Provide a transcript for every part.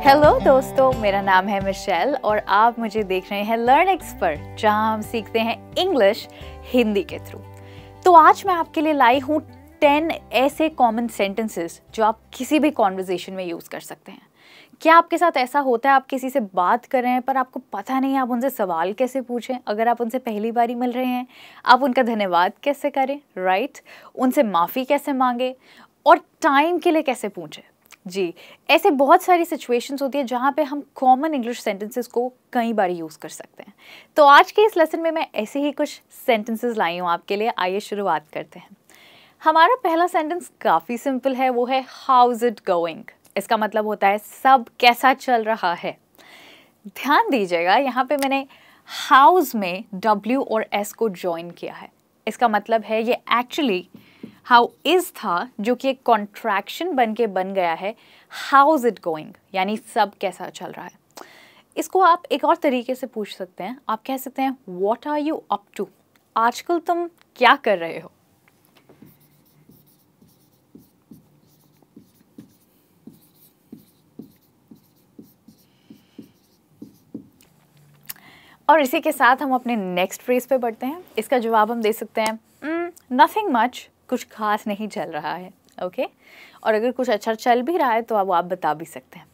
Hello दोस्तों मेरा नाम है मिशेल और आप मुझे देख रहे हैं लर्न एक्सपर्ट जहां हम सीखते हैं इंग्लिश हिंदी के थ्रू तो आज मैं आपके लिए लाई हूं टेन ऐसे कॉमन सेंटेंसेस जो आप किसी भी कॉन्वर्जेशन में यूज़ कर सकते हैं क्या आपके साथ ऐसा होता है आप किसी से बात कर रहे हैं पर आपको पता नहीं आप उनसे सवाल कैसे पूछें अगर आप उनसे पहली बारी मिल रहे हैं आप उनका धन्यवाद कैसे करें राइट उनसे माफ़ी कैसे मांगें और टाइम के लिए कैसे पूछें जी ऐसे बहुत सारी सिचुएशंस होती है जहाँ पे हम कॉमन इंग्लिश सेंटेंसेस को कई बार यूज़ कर सकते हैं तो आज के इस लेसन में मैं ऐसे ही कुछ सेंटेंसेस लाई हूँ आपके लिए आइए शुरुआत करते हैं हमारा पहला सेंटेंस काफ़ी सिंपल है वो है हाउ इज़ इट गोइंग इसका मतलब होता है सब कैसा चल रहा है ध्यान दीजिएगा यहाँ पे मैंने हाउस में डब्ल्यू और एस को ज्वाइन किया है इसका मतलब है ये एक्चुअली हाउ इज़ था जो कि एक कॉन्ट्रैक्शन बन के बन गया है हाउ इज़ इट गोइंग यानी सब कैसा चल रहा है इसको आप एक और तरीके से पूछ सकते हैं आप कह सकते हैं what are you up to आजकल तुम क्या कर रहे हो और इसी के साथ हम अपने नेक्स्ट फ्रेज पे बढ़ते हैं इसका जवाब हम दे सकते हैं नथिंग mm, मच कुछ खास नहीं चल रहा है ओके okay? और अगर कुछ अच्छा चल भी रहा है तो अब आप बता भी सकते हैं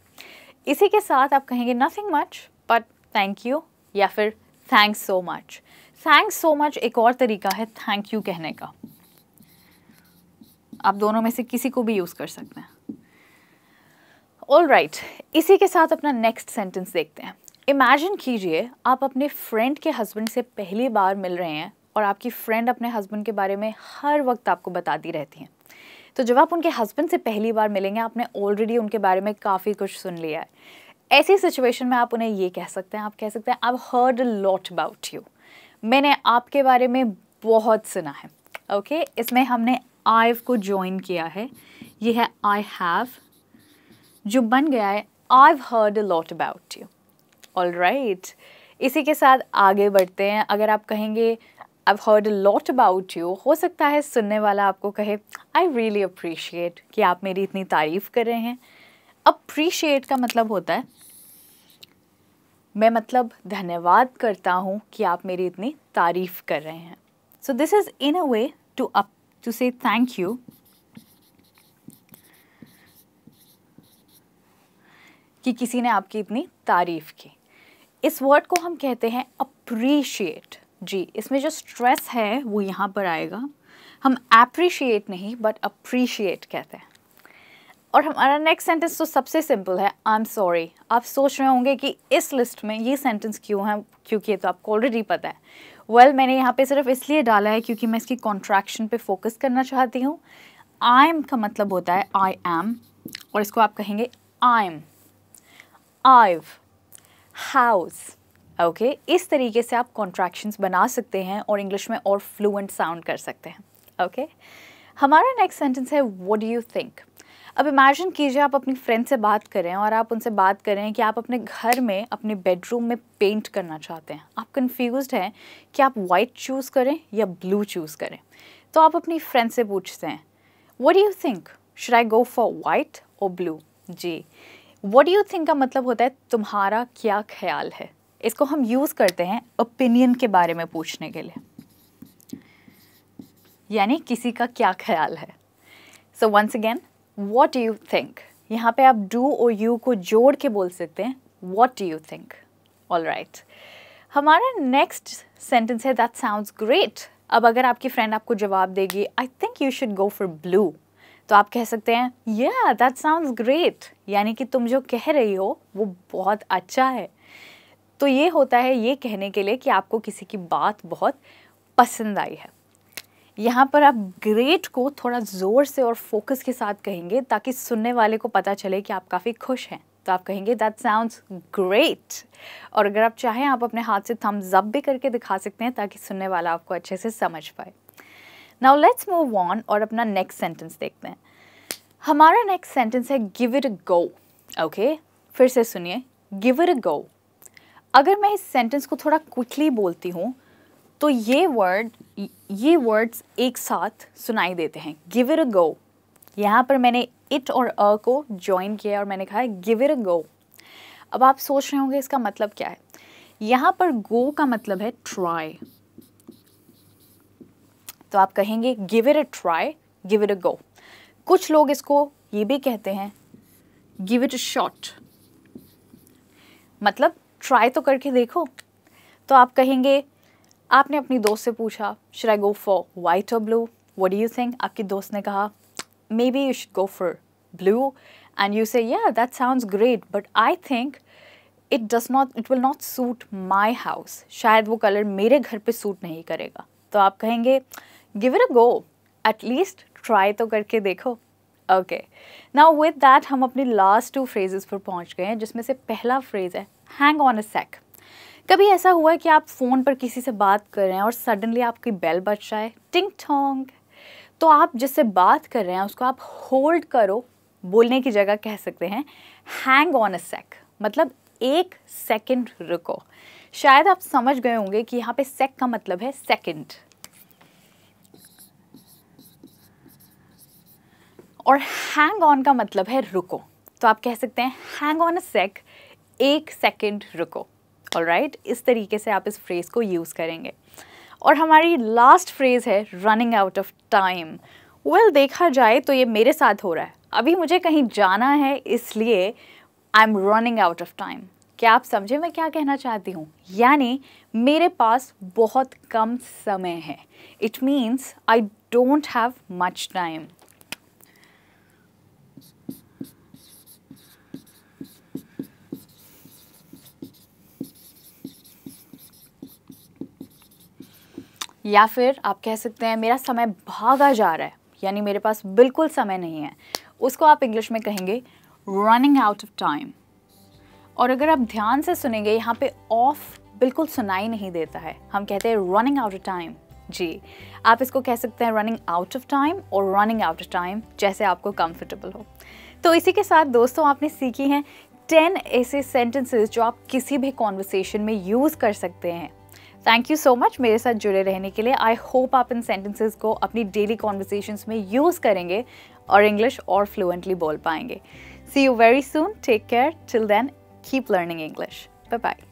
इसी के साथ आप कहेंगे nothing much but thank you या फिर thanks so much thanks so much एक और तरीका है थैंक यू कहने का आप दोनों में से किसी को भी यूज़ कर सकते हैं ऑल राइट right, इसी के साथ अपना नेक्स्ट सेंटेंस देखते हैं इमेजिन कीजिए आप अपने फ्रेंड के हस्बैंड से पहली बार मिल रहे हैं और आपकी फ्रेंड अपने हस्बैंड के बारे में हर वक्त आपको बताती रहती हैं तो जब आप उनके हस्बैंड से पहली बार मिलेंगे आपने ऑलरेडी उनके बारे में काफ़ी कुछ सुन लिया है ऐसी सिचुएशन में आप उन्हें ये कह सकते हैं आप कह सकते हैं I heard lot about you मैंने आपके बारे में बहुत सुना है ओके okay? इसमें हमने आईव को ज्वाइन किया है ये है आई हैव जो बन गया है I heard lot about you all right इसी के साथ आगे बढ़ते हैं अगर आप कहेंगे I heard lot about you हो सकता है सुनने वाला आपको कहे आई रियली अप्रिशिएट कि आप मेरी इतनी तारीफ़ कर रहे हैं अप्रिशिएट का मतलब होता है मैं मतलब धन्यवाद करता हूँ कि आप मेरी इतनी तारीफ़ कर रहे हैं so this is in a way to up to say thank you कि किसी ने आपकी इतनी तारीफ़ की इस वर्ड को हम कहते हैं अप्रीशिएट जी इसमें जो स्ट्रेस है वो यहाँ पर आएगा हम अप्रीशिएट नहीं बट अप्रीशिएट कहते हैं और हमारा नेक्स्ट सेंटेंस तो सबसे सिंपल है आई एम सॉरी आप सोच रहे होंगे कि इस लिस्ट में ये सेंटेंस क्यों है क्योंकि ये तो आपको ऑलरेडी पता है वेल well, मैंने यहाँ पे सिर्फ इसलिए डाला है क्योंकि मैं इसकी कॉन्ट्रैक्शन पे फोकस करना चाहती हूँ आई एम का मतलब होता है आई एम और इसको आप कहेंगे I am I've house okay okay, इस तरीके से आप कॉन्ट्रैक्शंस बना सकते हैं और इंग्लिश में और फ्लुएंट साउंड कर सकते हैं ओके okay? हमारा नेक्स्ट सेंटेंस है व्हाट डू यू थिंक अब इमेजिन कीजिए आप अपनी फ्रेंड से बात करें और आप उनसे बात करें कि आप अपने घर में अपने बेडरूम में पेंट करना चाहते हैं आप कन्फ्यूज हैं कि आप वाइट चूज़ करें या ब्लू चूज़ करें तो आप अपनी फ्रेंड से पूछते हैं what do you think should I go for white और ब्लू जी वट यू थिंक का मतलब होता है तुम्हारा क्या ख्याल है इसको हम यूज़ करते हैं ओपिनियन के बारे में पूछने के लिए यानी किसी का क्या ख्याल है so once again what you think यहाँ पे आप डू और यू को जोड़ के बोल सकते हैं what you think all right हमारा नेक्स्ट सेंटेंस है दैट साउंड ग्रेट अब अगर आपकी फ्रेंड आपको जवाब देगी I think you should go for blue तो आप कह सकते हैं या दैट साउंड ग्रेट यानी कि तुम जो कह रही हो वो बहुत अच्छा है तो ये होता है ये कहने के लिए कि आपको किसी की बात बहुत पसंद आई है यहाँ पर आप ग्रेट को थोड़ा ज़ोर से और फोकस के साथ कहेंगे ताकि सुनने वाले को पता चले कि आप काफ़ी खुश हैं तो आप कहेंगे दैट साउंड्स ग्रेट और अगर आप चाहें आप अपने हाथ से थम्स अप भी करके दिखा सकते हैं ताकि सुनने वाला आपको अच्छे से समझ पाए नाउ लेट्स मूव ऑन और अपना नेक्स्ट सेंटेंस देखते हैं हमारा नेक्स्ट सेंटेंस है give it a go okay फिर से सुनिए गिव इट अ गो अगर मैं इस सेंटेंस को थोड़ा क्विकली बोलती हूँ तो ये वर्ड ये वर्ड्स एक साथ सुनाई देते हैं गिव इट अ गो यहाँ पर मैंने इट और अ को ज्वाइन किया और मैंने कहा गिव इट अ गो अब आप सोच रहे होंगे इसका मतलब क्या है यहाँ पर गो का मतलब है ट्राई तो आप कहेंगे give it a try give it a go कुछ लोग इसको ये भी कहते हैं गिव इट अ शॉट मतलब ट्राई तो करके देखो तो आप कहेंगे आपने अपनी दोस्त से पूछा should I go for white और blue what do you think आपकी दोस्त ने कहा maybe you should go for blue and you say या that sound great but I think it does not it will not suit my house शायद वो colour मेरे घर पे सूट नहीं करेगा तो आप कहेंगे give it a go At least तो करके देखो ओके नाउ विद दैट हम अपने लास्ट टू फ्रेजेस पर पहुंच गए हैं जिसमें से पहला फ्रेज है हैंग ऑन अ सेक कभी ऐसा हुआ है कि आप फ़ोन पर किसी से बात कर रहे हैं और सडनली आपकी बेल बज जाए टिंग ठोंग तो आप जिससे बात कर रहे हैं उसको आप होल्ड करो बोलने की जगह कह सकते हैं हैंग ऑन अ सेक मतलब एक सेकंड रुको शायद आप समझ गए होंगे कि यहाँ पे सेक का मतलब है सेकंड और हैंग ऑन का मतलब है रुको तो आप कह सकते हैं हैंग ऑन अ सेक एक सेकेंड रुको और राइट right? इस तरीके से आप इस फ्रेज़ को यूज़ करेंगे और हमारी लास्ट फ्रेज़ है running out of time well देखा जाए तो ये मेरे साथ हो रहा है अभी मुझे कहीं जाना है इसलिए I am running out of time क्या आप समझे मैं क्या कहना चाहती हूँ यानी मेरे पास बहुत कम समय है it means I don't have much time या फिर आप कह सकते हैं मेरा समय भागा जा रहा है यानी मेरे पास बिल्कुल समय नहीं है उसको आप इंग्लिश में कहेंगे रनिंग आउट ऑफ टाइम और अगर आप ध्यान से सुनेंगे यहाँ पे ऑफ बिल्कुल सुनाई नहीं देता है हम कहते हैं रनिंग आउट ऑफ टाइम जी आप इसको कह सकते हैं रनिंग आउट ऑफ टाइम और रनिंग आउट ऑफ टाइम जैसे आपको कंफर्टेबल हो तो इसी के साथ दोस्तों आपने सीखी हैं टेन ऐसे सेंटेंसेस जो आप किसी भी कॉन्वर्सेशन में यूज़ कर सकते हैं थैंक यू सो मच मेरे साथ जुड़े रहने के लिए आई होप आप इन सेंटेंसेस को अपनी डेली कॉन्वर्सेशंस में यूज़ करेंगे और इंग्लिश और फ्लुएंटली बोल पाएंगे see you very soon take care till then keep learning English bye bye